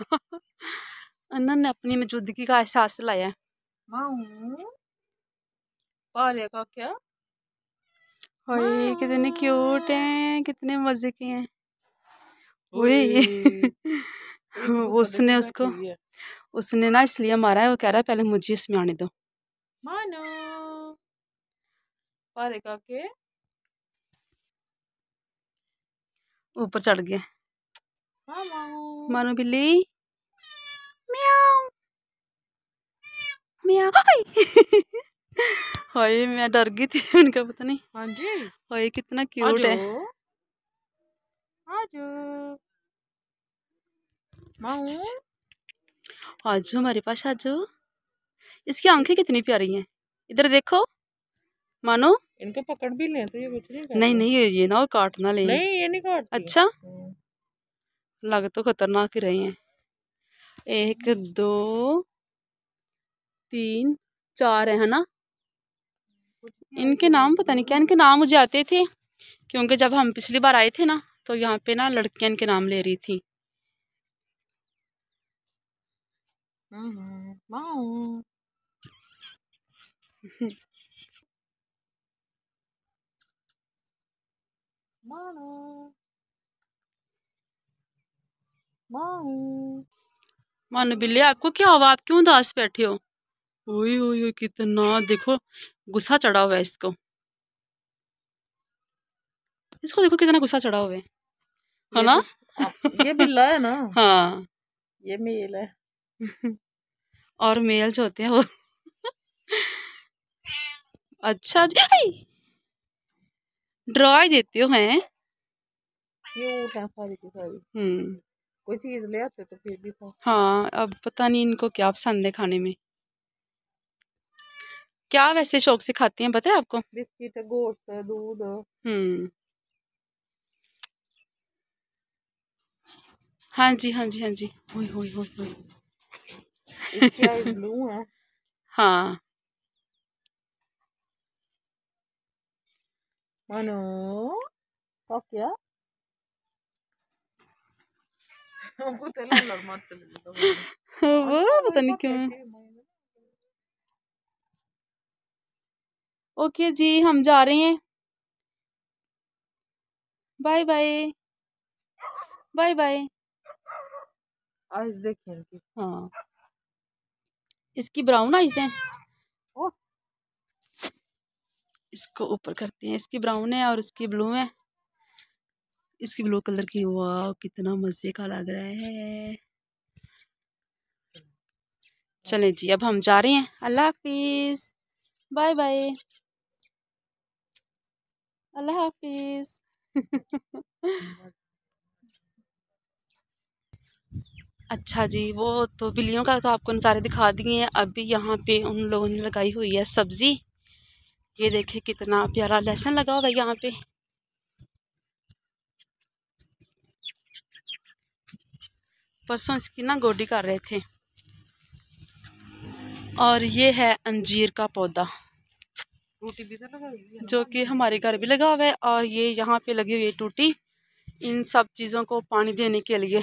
अन्ना ने अपनी मौजूदगी का एहसास लाया का क्या ओए कितने क्यूट हैं कितने मजे के हैं ओए तो तो उसने उसको उसने ना इसलिए मारा है वो कह रहा है पहले मुझे इसमें आने दो मानो पारे का के ऊपर चढ़ गया मानो बिल्ली म्याओ म्याओ हाय मैं डर गई थी उनका पता नहीं हाँ जी हाय कितना क्यूट है आजू हमारे पास आजू इसकी आंखें कितनी प्यारी हैं इधर देखो मानो इनको पकड़ भी लें तो ये कुछ नहीं नहीं नहीं ये ना काट ना ले नहीं ये नहीं काट अच्छा लग तो खतरनाक ही रहे हैं एक दो तीन चार है ना इनके नाम पता नहीं क्या इनके नाम मुझे आते थे क्योंकि जब हम पिछली बार आए थे ना तो यहाँ पे ना लड़कियाँ इनके नाम ले रही थी मानो बिल्ली आपको क्या हुआ आप क्यों दास बैठे हो ओए ओए कितना देखो गुस्सा चढ़ा हुआ है इसको इसको देखो कितना गुस्सा चढ़ा हुआ है है ना ये बिल्ला है ना हाँ ये मेल है और मेल जो होते हैं वो अच्छा जी ड्रॉ देते हो हैं सारी हम्म कोई चीज़ ले आते तो फिर भी था हाँ अब पता नहीं इनको क्या पसंद है खाने में क्या वैसे शौक से खाती हैं पता है आपको बिस्किट गोश्त दूध हम्म हाँ जी हाँ जी हाँ जी होय होय होय होय हाँ मनो क्या वो पता नहीं क्यों ओके जी हम जा रहे हैं बाय बाय बाय बाय आइस देखें हाँ इसकी ब्राउन आइस है इसको ऊपर करते हैं इसकी ब्राउन है और उसकी ब्लू है इसकी ब्लू कलर की अच्छा, अच्छा। वाह कितना मज़े का लग रहा है चले जी अब हम जा रहे हैं अल्लाह हाफिज़ बाय बाय अल्लाह हाफिज़ अच्छा जी वो तो बिल्लियों का तो आपको नज़ारे दिखा दिए हैं अभी यहाँ पे उन लोगों ने लगाई हुई है सब्ज़ी ये देखे कितना प्यारा लहसन लगा हुआ है यहाँ पे परसों इसकी ना गोडी कर रहे थे और ये है अंजीर का पौधा टूटी भी तो जो कि हमारे घर भी लगा हुआ है और ये यहाँ पे लगी हुई है टूटी इन सब चीज़ों को पानी देने के लिए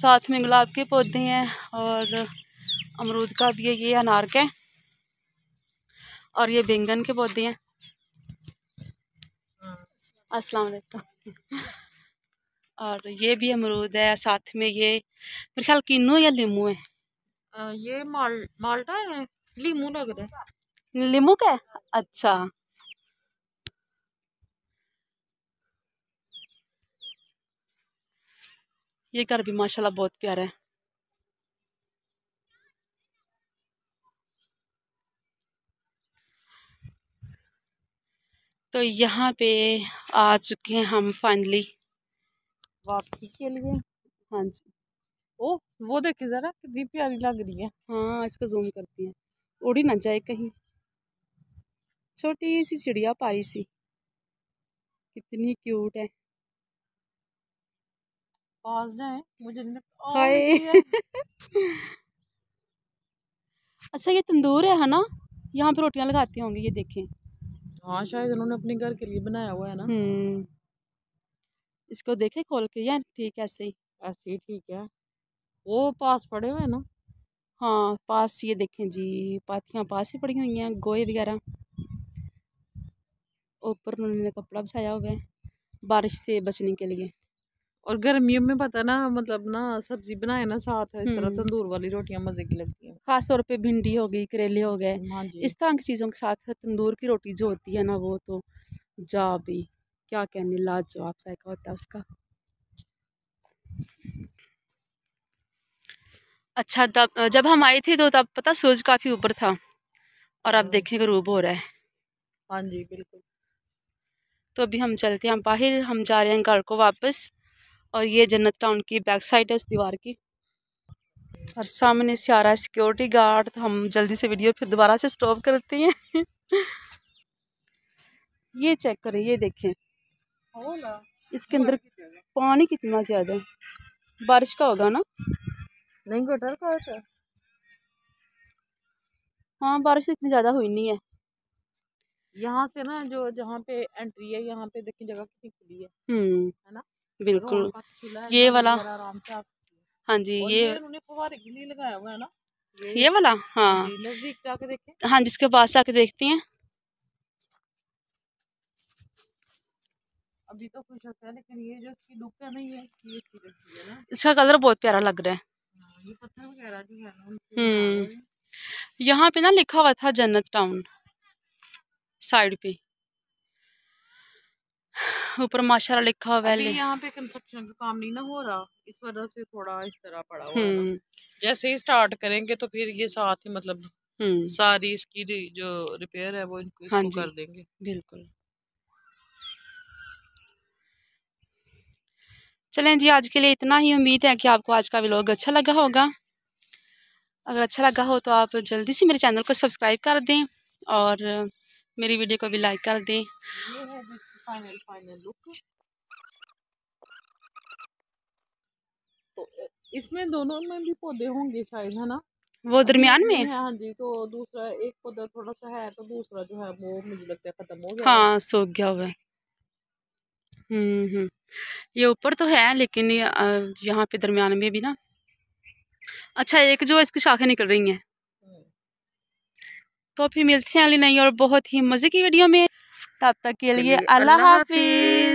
साथ में गुलाब के पौधे हैं और अमरूद का भी है ये अनार के और ये बैंगन के पौधे हैं हाँ। अस्सलाम वालेकुम और ये भी अमरूद है साथ में ये मेरे ख्याल किन्नू या लीमू है ये माल माल्टा है लीमू लग रहा है लीमू का अच्छा ये घर भी माशाल्लाह बहुत प्यारा है तो यहाँ पे आ चुके हैं हम फाइनली वापसी के लिए हाँ जी ओ वो देखिए ज़रा कितनी प्यारी लग रही है हाँ इसको जूम करती है उड़ी ना जाए कहीं छोटी सी चिड़िया पारी सी कितनी क्यूट है मुझे अच्छा ये तंदूर है ना यहाँ पे रोटियां लगाती होंगी ये देखें हाँ शायद उन्होंने अपने घर के लिए बनाया हुआ है ना हम्म। इसको देखे खोल के या ठीक है ऐसे ही ऐसे ही ठीक है वो पास पड़े हुए ना हाँ पास ये देखें जी पाथियाँ पास ही पड़ी हुई हैं गोए वगैरह ऊपर उन्होंने कपड़ा बिछाया हुआ है बारिश से बचने के लिए और गर्मियों में पता ना मतलब ना सब्जी बनाए ना साथ इस तरह हम्म। तंदूर वाली रोटियां मजे की लगती हैं खास तौर पे भिंडी हो गई करेले हो गए हाँ इस तरह की चीज़ों के साथ तंदूर की रोटी जो होती है ना वो तो जा भी क्या कहने लाज आप जायका होता है उसका अच्छा तब जब हम आए थे तो तब पता सूरज काफ़ी ऊपर था और अब हाँ। देखें रूब हो रहा है हाँ जी बिल्कुल तो अभी हम चलते हैं बाहर हम जा रहे हैं घर को वापस और ये जन्नत टाउन की बैक साइड है उस दीवार की और सामने से आ रहा है सिक्योरिटी गार्ड तो हम जल्दी से वीडियो फिर दोबारा से स्टॉप करते हैं ये चेक करें ये देखें इसके अंदर पानी कितना ज़्यादा है बारिश का होगा ना नहीं गटर का हाँ बारिश इतनी ज़्यादा हुई नहीं है यहाँ से ना जो जहाँ पे एंट्री है यहाँ पे देखिए जगह कितनी खुली है हम्म, है ना बिल्कुल ये वाला आराम से हाँ जी ये फवारे लगाया हुआ है ना ये वाला हाँ नजदीक जाके देखें हाँ जिसके पास जाके देखती हैं अभी तो खुश होता है लेकिन ये जो इसकी लुक है ना ये ये अच्छी है ना इसका कलर बहुत प्यारा लग रहा है हाँ, ये पत्थर वगैरह भी है ना हम्म यहाँ पे ना लिखा हुआ था जन्नत टाउन साइड पे ऊपर माशाला लिखा हुआ है यहाँ पे कंस्ट्रक्शन का काम नहीं ना हो रहा इस वजह से थोड़ा इस तरह पड़ा हुआ हम्म। जैसे ही स्टार्ट करेंगे तो फिर ये साथ ही मतलब हम्म। सारी इसकी जो रिपेयर है वो इनको इसको हाँ कर देंगे बिल्कुल चलें जी आज के लिए इतना ही उम्मीद है कि आपको आज का व्लॉग अच्छा लगा होगा अगर अच्छा लगा हो तो आप जल्दी से मेरे चैनल को सब्सक्राइब कर दें और मेरी वीडियो को भी लाइक कर दें फाइनल फाइनल लुक तो इसमें दोनों में भी पौधे होंगे शायद है ना वो हाँ, दरमियान में हाँ जी तो दूसरा एक पौधा थोड़ा सा है तो दूसरा जो है वो मुझे लगता है खत्म हो गया हाँ सूख गया हुआ हम्म, हम्म ये ऊपर तो है लेकिन यहाँ पे दरमियान में भी ना अच्छा एक जो इसकी शाखें निकल रही हैं तो फिर मिलते हैं अली नहीं और बहुत ही मज़े की वीडियो में तब तक के लिए अल्लाह हाफिज